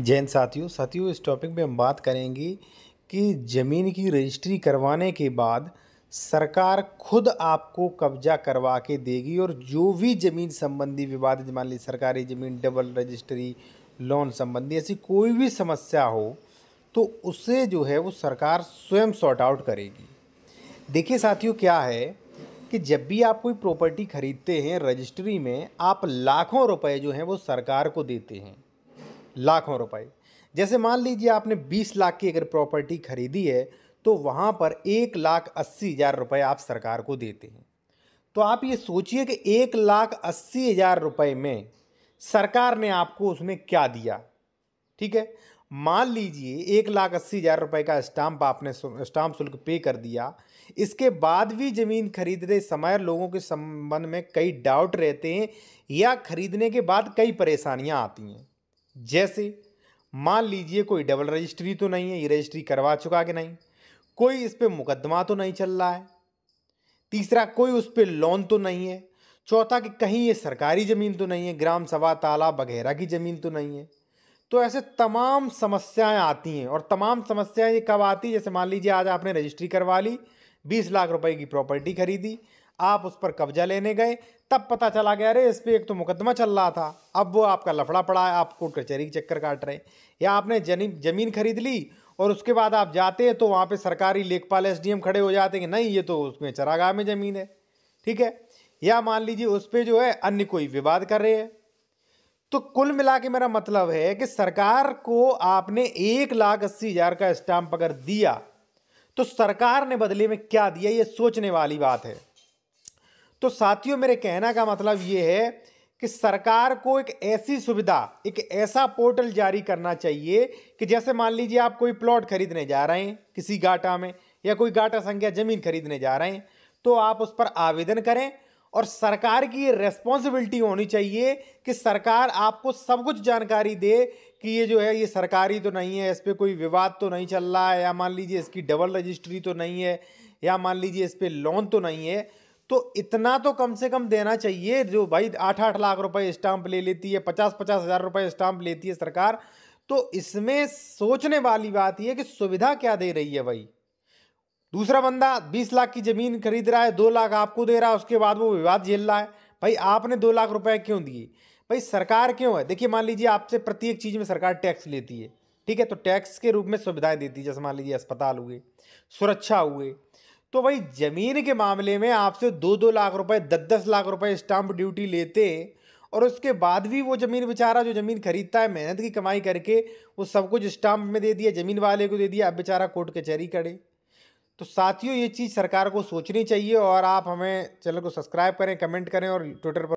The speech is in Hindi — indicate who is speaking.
Speaker 1: जैन साथियों साथियों इस टॉपिक में हम बात करेंगे कि ज़मीन की रजिस्ट्री करवाने के बाद सरकार खुद आपको कब्जा करवा के देगी और जो भी ज़मीन संबंधी विवाद मान ली सरकारी ज़मीन डबल रजिस्ट्री लोन संबंधी ऐसी कोई भी समस्या हो तो उसे जो है वो सरकार स्वयं सॉर्ट आउट करेगी देखिए साथियों क्या है कि जब भी आप कोई प्रॉपर्टी खरीदते हैं रजिस्ट्री में आप लाखों रुपए जो हैं वो सरकार को देते हैं लाखों रुपए जैसे मान लीजिए आपने 20 लाख की अगर प्रॉपर्टी खरीदी है तो वहाँ पर एक लाख अस्सी हज़ार रुपये आप सरकार को देते हैं तो आप ये सोचिए कि एक लाख अस्सी हज़ार रुपये में सरकार ने आपको उसमें क्या दिया ठीक है मान लीजिए एक लाख अस्सी हज़ार रुपये का स्टाम्प आपने स्टाम्प शुल्क पे कर दिया इसके बाद भी ज़मीन खरीदते समय लोगों के संबंध में कई डाउट रहते हैं या खरीदने के बाद कई परेशानियां आती हैं जैसे मान लीजिए कोई डबल रजिस्ट्री तो नहीं है ये रजिस्ट्री करवा चुका कि नहीं कोई इस पर मुकदमा तो नहीं चल रहा है तीसरा कोई उस पर लोन तो नहीं है चौथा कि कहीं ये सरकारी ज़मीन तो नहीं है ग्राम सभा तालाब वगैरह की ज़मीन तो नहीं है तो ऐसे तमाम समस्याएं आती हैं और तमाम समस्याएं ये कब आती जैसे मान लीजिए आज आपने रजिस्ट्री करवा ली बीस लाख रुपए की प्रॉपर्टी खरीदी आप उस पर कब्जा लेने गए तब पता चला गया अरे इस पर एक तो मुकदमा चल रहा था अब वो आपका लफड़ा पड़ा है आप कोर्ट कचहरी के चक्कर काट रहे हैं या आपने जमीन खरीद ली और उसके बाद आप जाते हैं तो वहाँ पे सरकारी लेखपाल एसडीएम खड़े हो जाते हैं कि नहीं ये तो उसमें चरागाह में ज़मीन है ठीक है या मान लीजिए उस पर जो है अन्य कोई विवाद कर रहे हैं तो कुल मिला के मेरा मतलब है कि सरकार को आपने एक लाख अस्सी हज़ार का स्टाम्प अगर दिया तो सरकार ने बदले में क्या दिया ये सोचने वाली बात है तो साथियों मेरे कहना का मतलब ये है कि सरकार को एक ऐसी सुविधा एक ऐसा पोर्टल जारी करना चाहिए कि जैसे मान लीजिए आप कोई प्लॉट खरीदने जा रहे हैं किसी गाटा में या कोई गाटा संख्या ज़मीन खरीदने जा रहे हैं तो आप उस पर आवेदन करें और सरकार की ये रेस्पॉन्सिबिलिटी होनी चाहिए कि सरकार आपको सब कुछ जानकारी दे कि ये जो है ये सरकारी तो नहीं है इस पर कोई विवाद तो नहीं चल रहा है या मान लीजिए इसकी डबल रजिस्ट्री तो नहीं है या मान लीजिए इस पर लोन तो नहीं है तो इतना तो कम से कम देना चाहिए जो भाई आठ आठ लाख रुपए स्टाम्प ले लेती है पचास पचास हज़ार रुपये स्टाम्प लेती है सरकार तो इसमें सोचने वाली बात यह कि सुविधा क्या दे रही है भाई दूसरा बंदा बीस लाख की ज़मीन खरीद रहा है दो लाख आपको दे रहा है उसके बाद वो विवाद झेल रहा है भाई आपने दो लाख रुपए क्यों दिए भाई सरकार क्यों है देखिए मान लीजिए आपसे प्रत्येक चीज़ में सरकार टैक्स लेती है ठीक है तो टैक्स के रूप में सुविधाएं देती है जैसे मान लीजिए अस्पताल हुए सुरक्षा हुए तो भाई ज़मीन के मामले में आपसे दो दो लाख रुपए दस दस लाख रुपए स्टाम्प ड्यूटी लेते और उसके बाद भी वो ज़मीन बेचारा जो ज़मीन खरीदता है मेहनत की कमाई करके वो सब कुछ स्टाम्प में दे दिया ज़मीन वाले को दे दिया अब बेचारा कोर्ट कचहरी करे तो साथियों ये चीज़ सरकार को सोचनी चाहिए और आप हमें चैनल को सब्सक्राइब करें कमेंट करें और ट्विटर पर